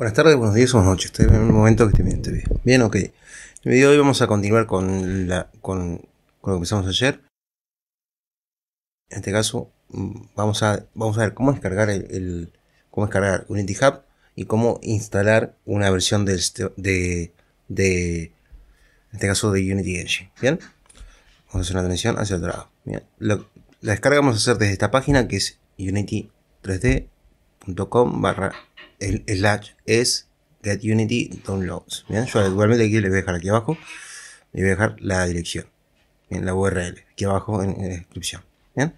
Buenas tardes, buenos días, buenas noches. Estoy en un momento que estoy bien, bien. ok. En el video de hoy vamos a continuar con, lo que empezamos ayer. En este caso, mm, vamos a, ver cómo descargar, el, cómo descargar Unity Hub y cómo instalar una versión de, de, de, en este caso, de Unity Engine. Bien, vamos a hacer una transición hacia el otro lado. Bien. la descarga vamos a hacer desde esta página que es unity3d.com barra el, slash es Get Unity Downloads. Yo igualmente aquí les voy a dejar aquí abajo. y voy a dejar la dirección. en La URL. Aquí abajo en, la descripción. ¿bien?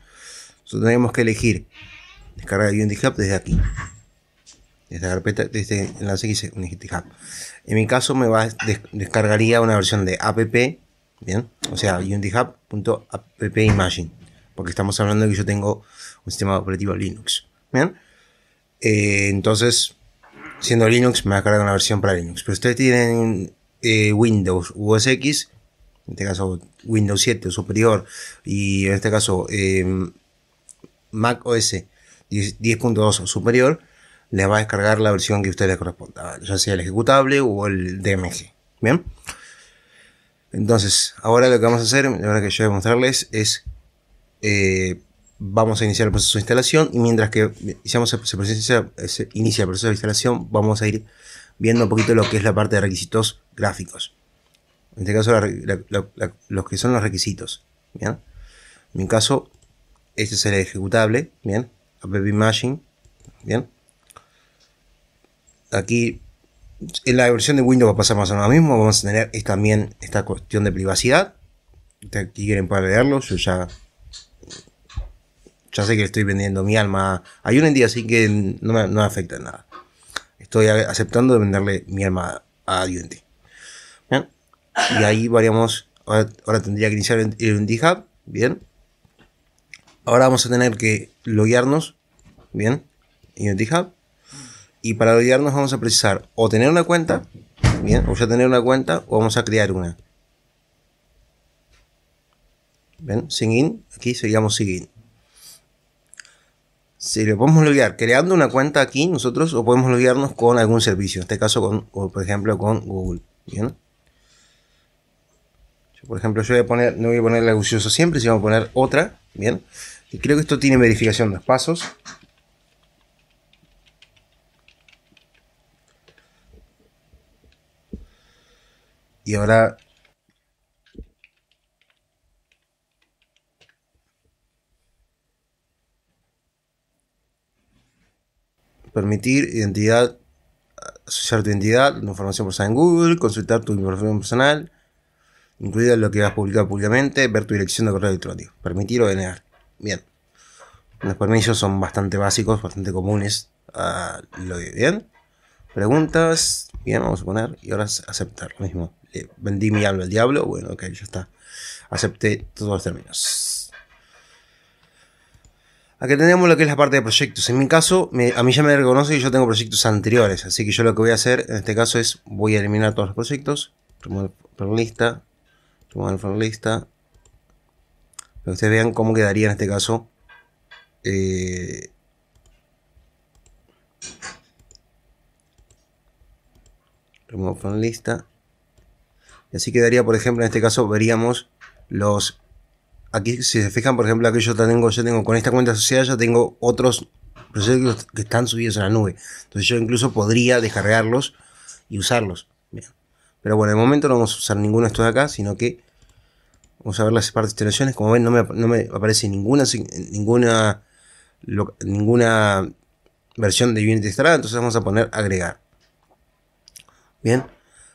Entonces tenemos que elegir descargar Unity Hub desde aquí. Desde la carpeta, desde enlace que dice Unity Hub. En mi caso me va, descargaría una versión de app. Bien. O sea, unity Porque estamos hablando de que yo tengo un sistema operativo Linux. Bien. Eh, entonces, siendo Linux, me va a cargar una versión para Linux. Pero ustedes tienen eh, Windows OS X, en este caso Windows 7 superior, y en este caso eh, Mac OS 10.2 superior, le va a descargar la versión que a ustedes les corresponda, ya sea el ejecutable o el DMG. Bien. Entonces, ahora lo que vamos a hacer, ahora que yo voy a mostrarles, es vamos a iniciar el proceso de instalación y mientras que se inicia el proceso de instalación, vamos a ir viendo un poquito lo que es la parte de requisitos gráficos. En este caso, los que son los requisitos. ¿bien? En mi caso, este es el ejecutable, ¿bien? App ¿bien? Aquí, en la versión de Windows va a pasar más o menos lo mismo. Vamos a tener también esta cuestión de privacidad. Aquí quieren poder leerlo, yo ya ya sé que estoy vendiendo mi alma a Unity, así que no me, afecta en nada. Estoy aceptando de venderle mi alma a Unity. ¿Bien? Y ahí variamos. Ahora, tendría que iniciar el Unity Bien. Ahora vamos a tener que loguearnos. Bien. Unity Hub. Y para loguearnos vamos a precisar o tener una cuenta. Bien. O ya tener una cuenta o vamos a crear una. Bien. Sign in. Aquí seguíamos sign in si lo podemos loguear creando una cuenta aquí nosotros o podemos loguearnos con algún servicio, en este caso con, por ejemplo con Google. ¿bien? Yo, por ejemplo, yo voy a poner, no voy a poner la gusiosa siempre, sino vamos a poner otra, ¿bien? Y creo que esto tiene verificación de los pasos. Y ahora permitir identidad, asociar tu identidad, información personal en Google, consultar tu información personal, incluida lo que has publicado públicamente, ver tu dirección de correo electrónico, permitir o denegar. Bien. Los permisos son bastante básicos, bastante comunes lo bien. Preguntas, bien, vamos a poner, y ahora aceptar lo mismo. vendí mi alma al diablo, bueno, ok, ya está. Acepté todos los términos. Aquí tenemos lo que es la parte de proyectos. En mi caso, a mí ya me reconoce que yo tengo proyectos anteriores, así que yo lo que voy a hacer en este caso es, voy a eliminar todos los proyectos, remover from lista, remover lista, ustedes vean cómo quedaría en este caso. Eh, remove from lista. Y así quedaría, por ejemplo, en este caso veríamos los aquí si se fijan, por ejemplo, aquí yo tengo, yo tengo con esta cuenta asociada, ya tengo otros proyectos que están subidos en la nube. Entonces yo incluso podría descargarlos y usarlos. Pero bueno, de momento no vamos a usar ninguno de estos de acá, sino que vamos a ver las partes de instalaciones. Como ven, no me, aparece ninguna, ninguna, ninguna versión de Unity instalada, entonces vamos a poner agregar. Bien,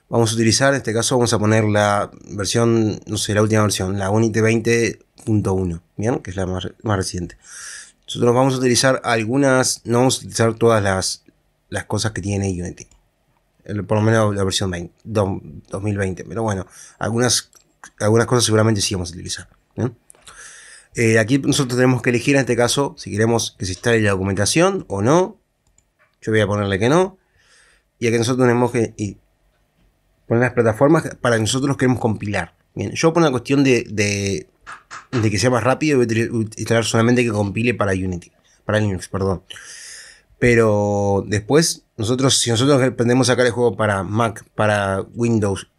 vamos a utilizar, en este caso vamos a poner la versión, no sé, la última versión, la Unity 20 1 ¿bien? Que es la más, reciente. Nosotros vamos a utilizar algunas, no vamos a utilizar todas las, las cosas que tiene Unity. por lo menos la versión 2020, pero bueno, algunas, algunas cosas seguramente sí vamos a utilizar. Eh, aquí nosotros tenemos que elegir en este caso si queremos que se instale la documentación o no. Yo voy a ponerle que no. Y aquí nosotros tenemos que poner las plataformas para que nosotros queremos compilar. Bien, yo por una cuestión de, de que sea más rápido, instalar solamente que compile para Unity, para Linux, perdón. Pero después, nosotros, si nosotros pretendemos sacar el juego para Mac, para Windows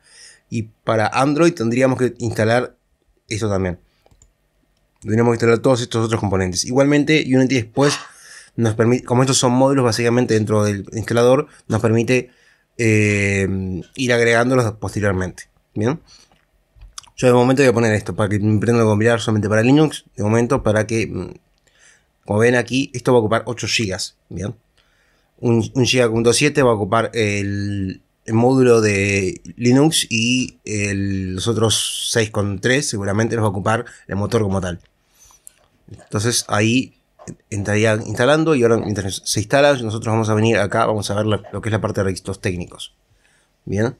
y para Android, tendríamos que instalar esto también. Tendríamos que instalar todos estos otros componentes. Igualmente, Unity después nos permite, como estos son módulos básicamente dentro del instalador, nos permite eh, ir agregándolos posteriormente. Bien. Yo de momento voy a poner esto para que me emprenda a compilar solamente para Linux. De momento, para que. Mm, como ven aquí, esto va a ocupar 8 GB. Bien. Un, un GB.7 va a ocupar el, módulo de Linux y los otros 6.3 seguramente los va a ocupar el motor como tal. Entonces ahí entraría instalando y ahora mientras se instala, nosotros vamos a venir acá, vamos a ver lo que es la parte de registros técnicos. Bien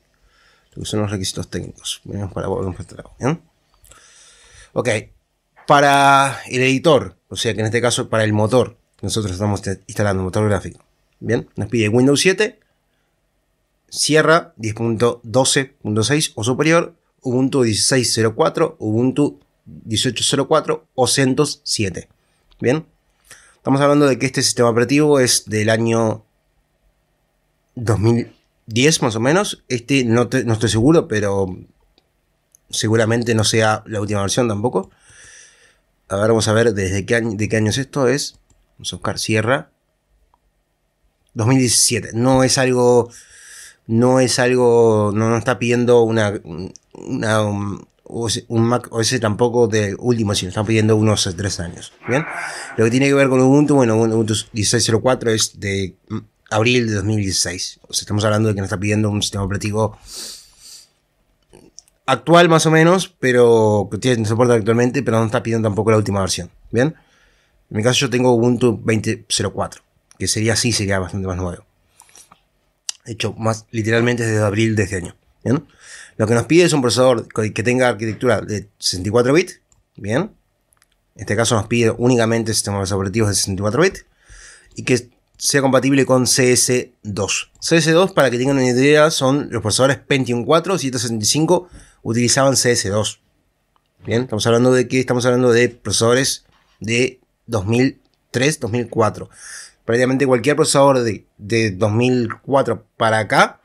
son los requisitos técnicos. para ¿bien? Ok, para el editor, o sea que en este caso para el motor nosotros estamos instalando, el motor gráfico. Bien, nos pide Windows 7, Sierra 10.12.6 o superior, Ubuntu 16.04, Ubuntu 18.04 o CentOS 7. Bien, estamos hablando de que este sistema operativo es del año 2000. 10 más o menos. Este no, no, estoy seguro, pero seguramente no sea la última versión tampoco. A ver, vamos a ver desde qué año, de qué año es esto. Es, vamos a buscar Sierra. 2017. No es algo, no es algo, no nos está pidiendo una, un, Mac OS tampoco de último, sino están pidiendo unos 3 años. Bien, lo que tiene que ver con Ubuntu, bueno, Ubuntu 16.04 es de abril de 2016. O sea, estamos hablando de que nos está pidiendo un sistema operativo actual más o menos, pero que tiene soporte actualmente, pero no está pidiendo tampoco la última versión. ¿Bien? En mi caso yo tengo Ubuntu 20.04, que sería así, sería bastante más nuevo. De Hecho más literalmente desde abril de este año. ¿Bien? Lo que nos pide es un procesador que tenga arquitectura de 64 bits. ¿Bien? En este caso nos pide únicamente sistemas operativos de 64 bits. Y que sea compatible con CS2. CS2, para que tengan una idea, son los procesadores Pentium 4, 765 utilizaban CS2. Bien, estamos hablando de que estamos hablando de procesadores de 2003, 2004. Prácticamente cualquier procesador de, 2004 para acá,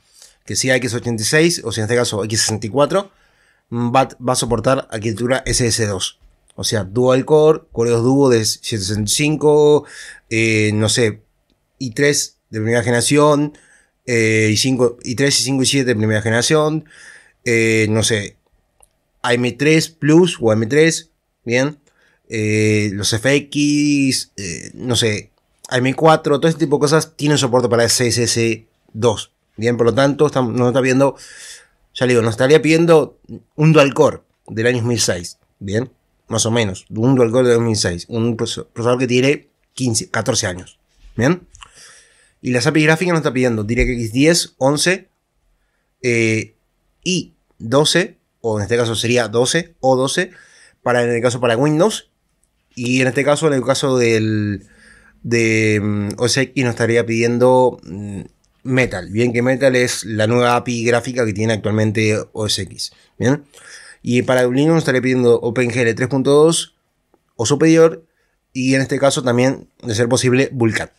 que sea X86 o si en este caso X64, va, va a soportar arquitectura SS2. O sea, dual core, 2 duo de 765, eh, no sé, y 3 de primera generación, eh, y, 5, y 3 y 5 y 7 de primera generación, eh, no sé, AM3 Plus o AM3, bien, eh, los FX, eh, no sé, AM4, todo ese tipo de cosas tienen soporte para CSS2, bien, por lo tanto, Nos no está viendo, ya le digo, nos estaría pidiendo un dual core del año 2006, bien, más o menos, un dual core del 2006, un procesador que tiene 15, 14 años, bien. Y las API gráficas nos está pidiendo DirectX 10, 11 eh, y 12, o en este caso sería 12 o 12, para, en el caso para Windows. Y en este caso, en el caso del de mm, OS X, nos estaría pidiendo mm, Metal. Bien que Metal es la nueva API gráfica que tiene actualmente OSX, Bien. Y para Linux nos estaría pidiendo OpenGL 3.2 o superior. Y en este caso también, de ser posible, Vulkan.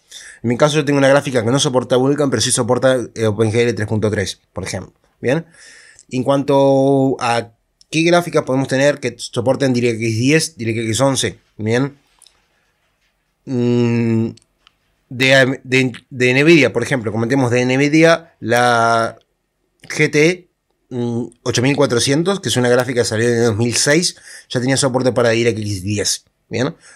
En mi caso yo tengo una gráfica que no soporta Vulkan, pero sí soporta eh, OpenGL 3.3, por ejemplo. ¿Bien? En cuanto a qué gráficas podemos tener que soporten DirectX 10, DirectX 11, ¿bien? Mm, de, de, de, Nvidia, por ejemplo, comentemos de Nvidia la GT 8400, mm, que es una gráfica que salió en 2006, ya tenía soporte para DirectX 10.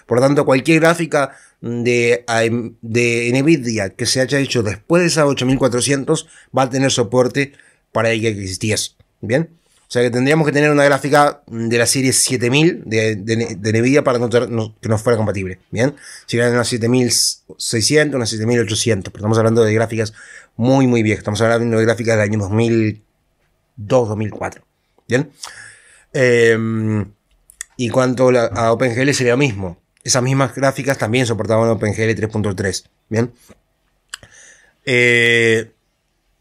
Por lo tanto, cualquier gráfica de, eh, de NVIDIA que se haya hecho después de esa 8400 va a tener soporte para que 10 ¿bien? O sea que tendríamos que tener una gráfica de la serie 7000 de, de, NVIDIA para no, no que nos fuera compatible, ¿bien? Si eran una 7600, una 7800, pero estamos hablando de gráficas muy, muy viejas, estamos hablando de gráficas del año 2002, 2004, ¿bien? Eh, y cuanto a OpenGL sería lo mismo. Esas mismas gráficas también soportaban OpenGL 3.3. Bien. Eh,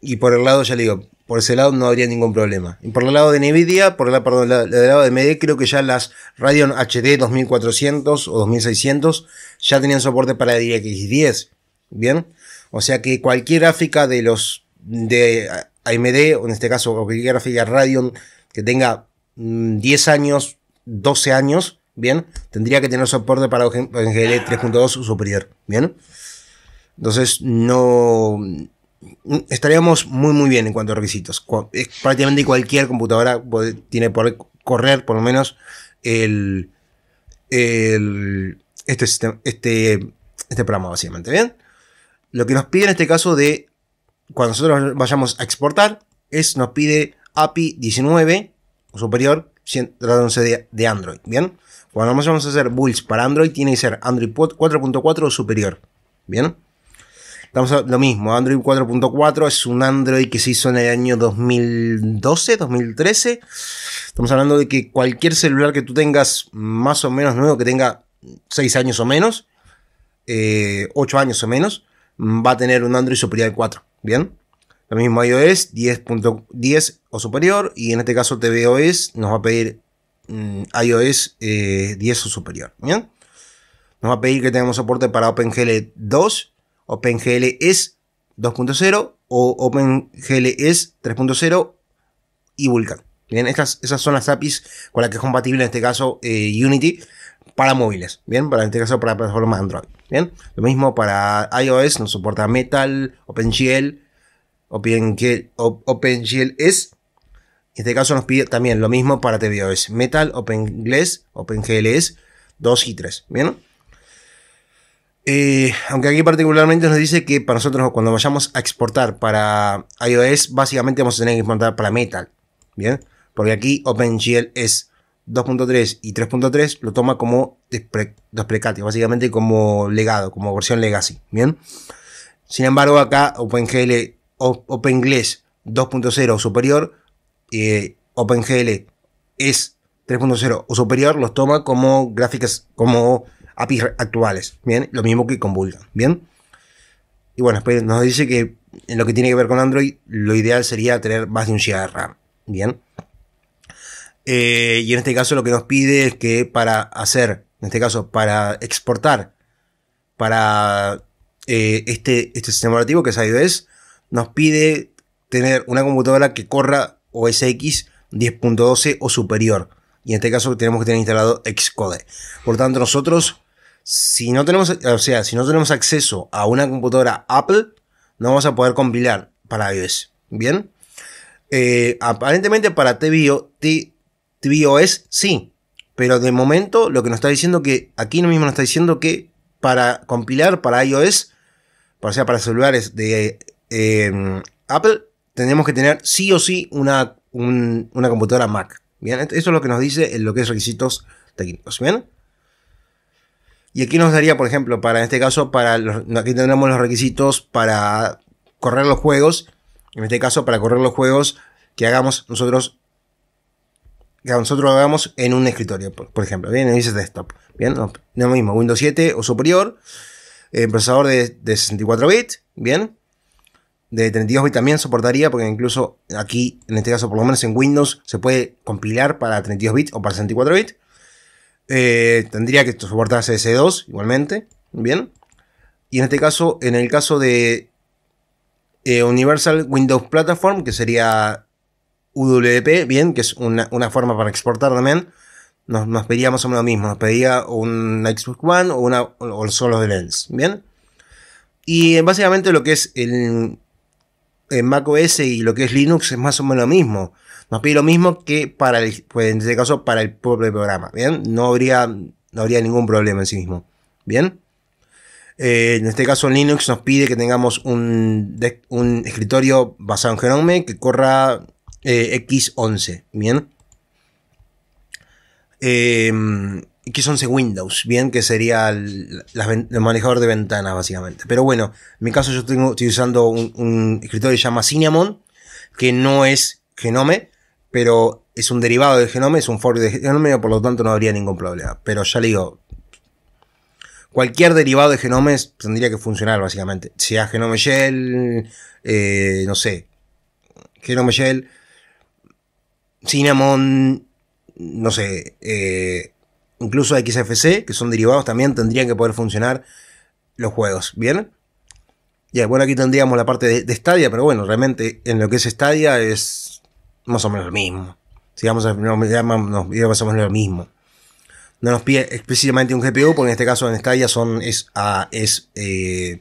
y por el lado, ya le digo, por ese lado no habría ningún problema. Y por el lado de Nvidia, por el, lado, de AMD, creo que ya las Radeon HD 2400 o 2600 ya tenían soporte para DirectX 10. Bien. O sea que cualquier gráfica de los de AMD, o en este caso cualquier gráfica Radeon que tenga 10 mm, años 12 años, ¿bien? Tendría que tener soporte para OpenGL 3.2 superior, ¿bien? Entonces, no. Estaríamos muy, muy bien en cuanto a requisitos. Eh, prácticamente cualquier computadora tiene por correr, por lo menos, el. el este, sistema, este, este programa, básicamente, ¿bien? Lo que nos pide en este caso de. Cuando nosotros vayamos a exportar, es nos pide API 19 o superior 11 de, Android, ¿bien? Cuando vamos a hacer builds para Android, tiene que ser Android 4.4 o superior, ¿bien? Vamos a lo mismo, Android 4.4 es un Android que se hizo en el año 2012, 2013. Estamos hablando de que cualquier celular que tú tengas más o menos nuevo, que tenga 6 años o menos, 8 eh, años o menos, va a tener un Android superior al 4, ¿bien? Lo mismo iOS 10.10 o superior y en este caso tvOS nos va a pedir mm, iOS 10 eh, o superior. ¿bien? Nos va a pedir que tengamos soporte para OpenGL 2, OpenGL es 2.0 o OpenGL es 3.0 y Vulkan. Bien, estas, esas son las APIs con las que es compatible en este caso eh, Unity para móviles, bien, para en este caso para plataforma Android, bien. Lo mismo para iOS, nos soporta Metal, OpenGL, OpenGL, es. En este caso nos pide también lo mismo para TVOS. Metal, OpenGL es 2 y 3. ¿Bien? Eh, aunque aquí particularmente nos dice que para nosotros cuando vayamos a exportar para iOS, básicamente vamos a tener que exportar para Metal. ¿Bien? Porque aquí OpenGL es 2.3 y 3.3 lo toma como desplecate, básicamente como legado, como versión legacy. Bien. Sin embargo, acá OpenGL OpenGL 2.0 o superior, eh, OpenGL es 3.0 o superior, los toma como gráficas, como APIs actuales. Bien, lo mismo que con Vulkan. Bien. Y bueno, después pues, nos dice que en lo que tiene que ver con Android, lo ideal sería tener más de un GB de RAM. Bien. Eh, y en este caso lo que nos pide es que para hacer, en este caso para exportar para eh, este, este sistema operativo que es iOS, nos pide tener una computadora que corra OS X 10.12 o superior. Y en este caso tenemos que tener instalado Xcode. Por tanto, nosotros, si no tenemos, o sea, si no tenemos acceso a una computadora Apple, no vamos a poder compilar para iOS. ¿Bien? Eh, aparentemente para TBOS sí. Pero de momento lo que nos está diciendo que, aquí mismo nos está diciendo que para compilar para iOS, o sea, para celulares de eh, Apple, tenemos que tener sí o sí una, una computadora Mac. Bien, eso es lo que nos dice en lo que es requisitos técnicos. Bien. Y aquí nos daría, por ejemplo, para en este caso, para aquí tendremos los requisitos para correr los juegos. En este caso, para correr los juegos que hagamos nosotros, que nosotros hagamos en un escritorio, por, ejemplo, bien, en desktop. Bien, lo mismo, Windows 7 o superior, eh, procesador de, de 64 bits, bien, de 32 bits también soportaría, porque incluso aquí, en este caso, por lo menos en Windows, se puede compilar para 32 bits o para 64 bits. Eh, tendría que soportar CS2 igualmente. Bien. Y en este caso, en el caso de eh, Universal Windows Platform, que sería UWP, bien, que es una, forma para exportar también, nos, nos pedía más o menos lo mismo. Nos pedía un Xbox One o, una, o solo de Lens. Bien. Y básicamente lo que es el, en macOS y lo que es Linux es más o menos lo mismo. Nos pide lo mismo que para el, pues, en este caso, para el propio programa. Bien, no habría, no habría ningún problema en sí mismo. Bien. Eh, en este caso, Linux nos pide que tengamos un, escritorio basado en Gnome que corra eh, X11. Bien. Eh, que son Windows, bien, que sería el, manejador de ventanas, básicamente. Pero bueno, en mi caso yo estoy usando un, escritorio que se llama Cinnamon, que no es Genome, pero es un derivado de Genome, es un fork de Genome, por lo tanto no habría ningún problema. Pero ya le digo, cualquier derivado de Genome tendría que funcionar, básicamente. Sea Genome Shell, eh, no sé, Genome Shell, Cinnamon, no sé, eh, incluso XFC, que son derivados también, tendrían que poder funcionar los juegos, ¿bien? Ya, bueno, aquí tendríamos la parte de, Stadia, pero bueno, realmente en lo que es Stadia es más o menos lo mismo. Si vamos a no, lo mismo. No nos pide específicamente un GPU, porque en este caso en Stadia son, es, es eh,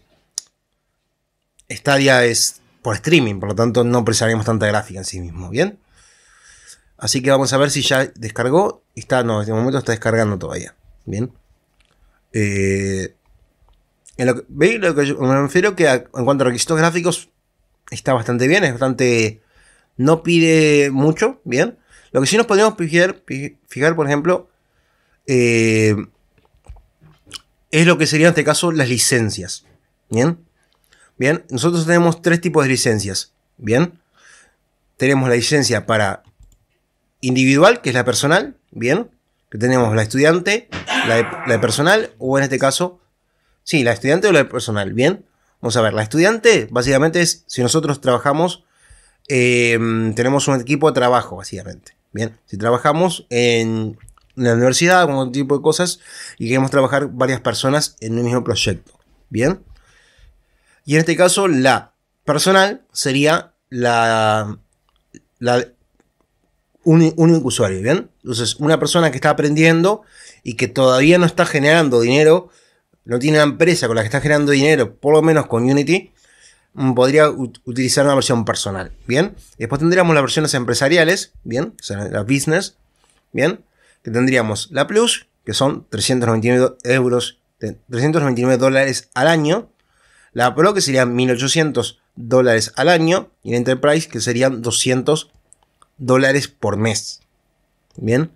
Stadia es por streaming, por lo tanto no precisaríamos tanta gráfica en sí mismo, ¿bien? Así que vamos a ver si ya descargó. Está, no, este momento está descargando todavía. Bien. ¿Veis eh, lo que me refiero? Que en cuanto a requisitos gráficos, está bastante bien, es bastante. No pide mucho, bien. Lo que sí nos podríamos fijar, fijar por ejemplo, eh, es lo que serían en este caso las licencias. Bien. Bien, nosotros tenemos tres tipos de licencias. Bien. Tenemos la licencia para individual, que es la personal, ¿bien? Que tenemos la estudiante, la de, personal, o en este caso, sí, la estudiante o la de personal, ¿bien? Vamos a ver, la estudiante básicamente es si nosotros trabajamos, eh, tenemos un equipo de trabajo, básicamente, ¿bien? Si trabajamos en la universidad, algún tipo de cosas, y queremos trabajar varias personas en un mismo proyecto, ¿bien? Y en este caso, la personal sería la, la un único usuario, ¿bien? Entonces, una persona que está aprendiendo y que todavía no está generando dinero, no tiene una empresa con la que está generando dinero, por lo menos con Unity, mm, podría utilizar una versión personal, ¿bien? Después tendríamos las versiones empresariales, ¿bien? O sea, las business, ¿bien? Que tendríamos la Plus, que son 399 euros, 399 dólares al año, la Pro, que serían 1800 dólares al año, y la Enterprise, que serían 200 dólares por mes. Bien.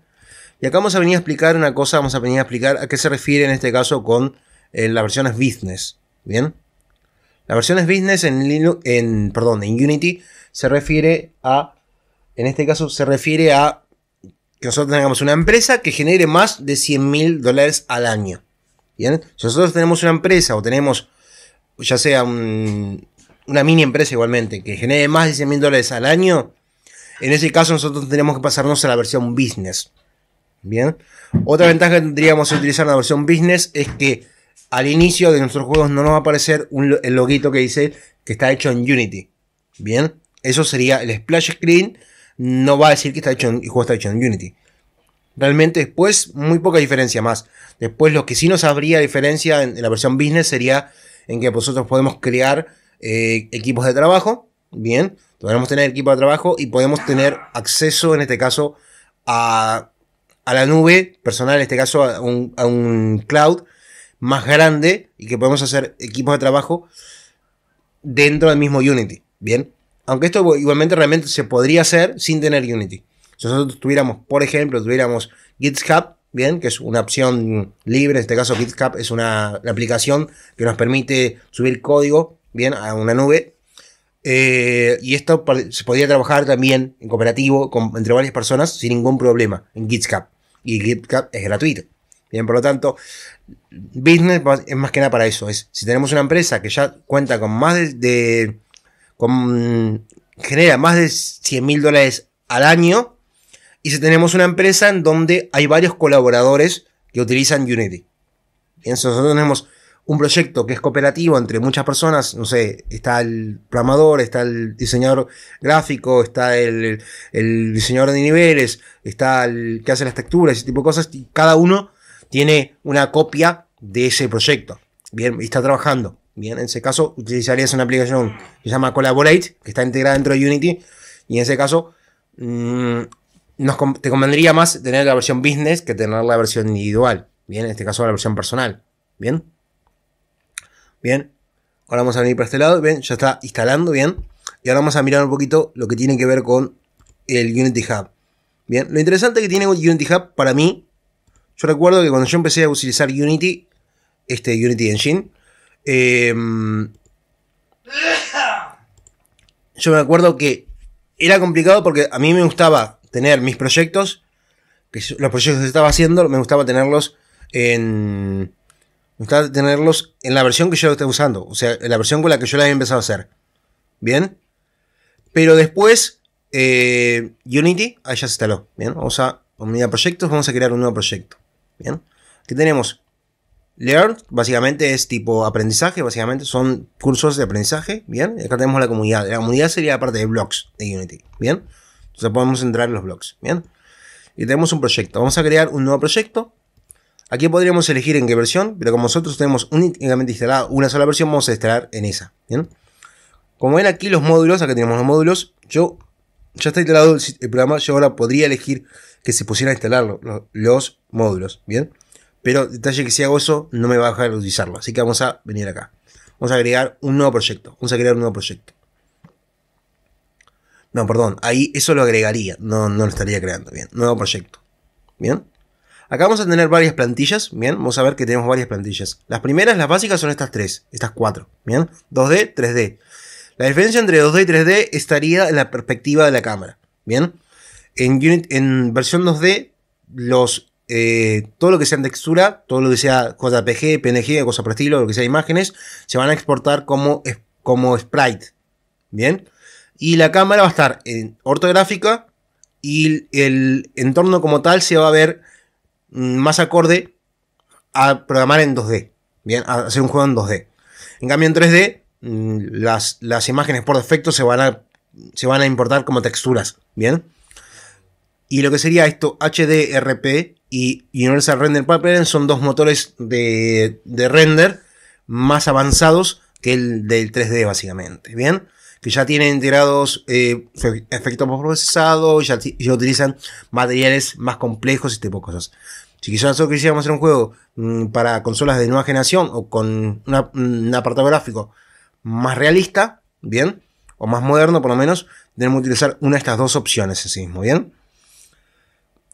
Y acá vamos a venir a explicar una cosa, vamos a venir a explicar a qué se refiere en este caso con la eh, las versiones business. Bien. Las versiones business en, Linux, en, perdón, en Unity se refiere a, en este caso se refiere a que nosotros tengamos una empresa que genere más de 100 mil dólares al año. Bien. Si nosotros tenemos una empresa o tenemos ya sea una mini empresa igualmente que genere más de 100 mil dólares al año, en ese caso nosotros tendríamos que pasarnos a la versión business. Bien. Otra ventaja que tendríamos que utilizar la versión business es que al inicio de nuestros juegos no nos va a aparecer el loguito que dice que está hecho en Unity. Bien. Eso sería el splash screen. No va a decir que está hecho en, el juego está hecho en Unity. Realmente después muy poca diferencia más. Después lo que sí nos habría diferencia en, la versión business sería en que nosotros podemos crear eh, equipos de trabajo. Bien Podemos tener equipo de trabajo y podemos tener acceso, en este caso, a, la nube personal, en este caso a un, cloud más grande y que podemos hacer equipos de trabajo dentro del mismo Unity. Bien, aunque esto igualmente realmente se podría hacer sin tener Unity. Si nosotros tuviéramos, por ejemplo, tuviéramos GitHub, bien, que es una opción libre, en este caso GitHub es una, aplicación que nos permite subir código, bien, a una nube eh, y esto se podría trabajar también en cooperativo entre varias personas sin ningún problema en GitCap Y GitHub es gratuito. Bien, por lo tanto, business es más que nada para eso. Es, si tenemos una empresa que ya cuenta con más de, genera más de 100 mil dólares al año, y si tenemos una empresa en donde hay varios colaboradores que utilizan Unity. entonces nosotros tenemos un proyecto que es cooperativo entre muchas personas, no sé, está el programador, está el diseñador gráfico, está el, diseñador de niveles, está el que hace las texturas, ese tipo de cosas, y cada uno tiene una copia de ese proyecto, bien, y está trabajando. Bien, en ese caso utilizarías una aplicación que se llama Collaborate, que está integrada dentro de Unity, y en ese caso mm, nos, te convendría más tener la versión business que tener la versión individual, bien, en este caso la versión personal, bien. Bien. Ahora vamos a venir para este lado. ven, ya está instalando. Bien. Y ahora vamos a mirar un poquito lo que tiene que ver con el Unity Hub. Bien, lo interesante que tiene Unity Hub para mí, yo recuerdo que cuando yo empecé a utilizar Unity, este Unity Engine, em, yo me acuerdo que era complicado porque a mí me gustaba tener mis proyectos, que los proyectos que estaba haciendo, me gustaba tenerlos en, gusta tenerlos en la versión que yo esté usando, o sea, en la versión con la que yo la había empezado a hacer. ¿Bien? Pero después, eh, Unity, ahí ya se instaló. ¿Bien? Vamos a comunidad proyectos, vamos a crear un nuevo proyecto. ¿Bien? Aquí tenemos Learn, básicamente es tipo aprendizaje, básicamente son cursos de aprendizaje, ¿bien? acá tenemos la comunidad. La comunidad sería la parte de blogs de Unity, ¿bien? Entonces podemos entrar en los blogs, ¿bien? Y tenemos un proyecto. Vamos a crear un nuevo proyecto. Aquí podríamos elegir en qué versión, pero como nosotros tenemos únicamente instalada una sola versión, vamos a instalar en esa. ¿bien? Como ven aquí los módulos, acá tenemos los módulos, yo ya está instalado el, programa, yo ahora podría elegir que se pusiera a instalar los, módulos, ¿bien? Pero detalle que si hago eso, no me va a dejar de utilizarlo, así que vamos a venir acá. Vamos a agregar un nuevo proyecto, vamos a crear un nuevo proyecto. No, perdón, ahí eso lo agregaría, no, no lo estaría creando, bien, nuevo proyecto, ¿bien? Acá vamos a tener varias plantillas, bien, vamos a ver que tenemos varias plantillas. Las primeras, las básicas, son estas tres, estas cuatro, bien, 2D, 3D. La diferencia entre 2D y 3D estaría en la perspectiva de la cámara, bien. En, en versión 2D, los, eh, todo lo que sea textura, todo lo que sea JPG, PNG, cosas por estilo, lo que sea imágenes, se van a exportar como, como sprite, bien. Y la cámara va a estar en ortográfica, y el entorno como tal se va a ver Mm, más acorde a programar en 2D, bien, a hacer un juego en 2D. En cambio en 3D, mm, las, las imágenes por defecto se van, a, se van a importar como texturas, bien. Y lo que sería esto, HDRP y Universal Render Pipeline son dos motores de, render más avanzados que el del 3D básicamente, bien que ya tienen integrados eh, efectos procesados, ya, utilizan materiales más complejos y este tipo de cosas. Si quizás nosotros quisiéramos hacer un juego mm, para consolas de nueva generación o con una, un apartado gráfico más realista, ¿bien? O más moderno por lo menos, tenemos que utilizar una de estas dos opciones en sí mismo, ¿bien?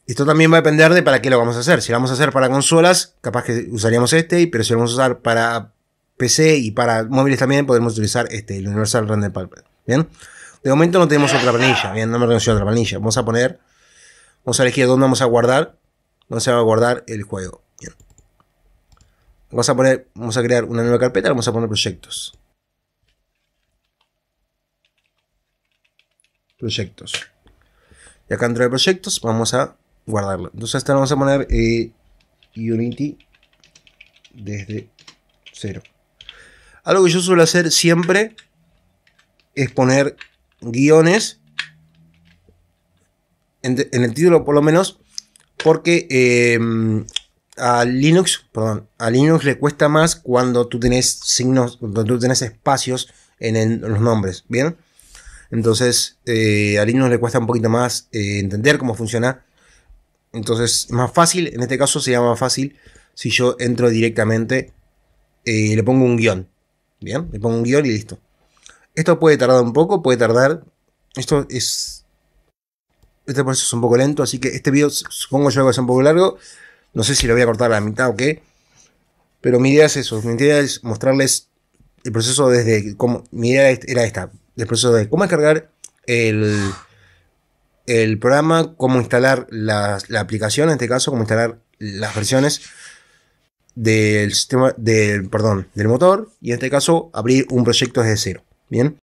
Esto también va a depender de para qué lo vamos a hacer. Si lo vamos a hacer para consolas, capaz que usaríamos este, pero si lo vamos a usar para PC y para móviles también, podemos utilizar este, el Universal Render pipeline ¿bien? De momento no tenemos otra planilla, bien, no me a otra planilla. Vamos a poner, vamos a elegir dónde vamos a guardar no se va a guardar el juego. Vamos a poner, vamos a crear una nueva carpeta, vamos a poner proyectos. Proyectos. Y acá dentro de proyectos vamos a guardarlo. Entonces hasta vamos a poner eh, Unity desde cero. Algo que yo suelo hacer siempre es poner guiones en el título por lo menos porque eh, a Linux, perdón, a Linux le cuesta más cuando tú tenés signos, cuando tú tenés espacios en, los nombres, ¿bien? Entonces, eh, a Linux le cuesta un poquito más eh, entender cómo funciona. Entonces, más fácil, en este caso sería más fácil si yo entro directamente y le pongo un guión, ¿bien? Le pongo un guión y listo. Esto puede tardar un poco, puede tardar. Esto es este proceso es un poco lento, así que este video supongo yo que es un poco largo. No sé si lo voy a cortar a la mitad o qué. Pero mi idea es eso. Mi idea es mostrarles el proceso desde. Cómo, mi idea era esta: el proceso de cómo descargar el, programa, cómo instalar la, aplicación, en este caso, cómo instalar las versiones del sistema, del, perdón, del motor y en este caso abrir un proyecto desde cero. Bien.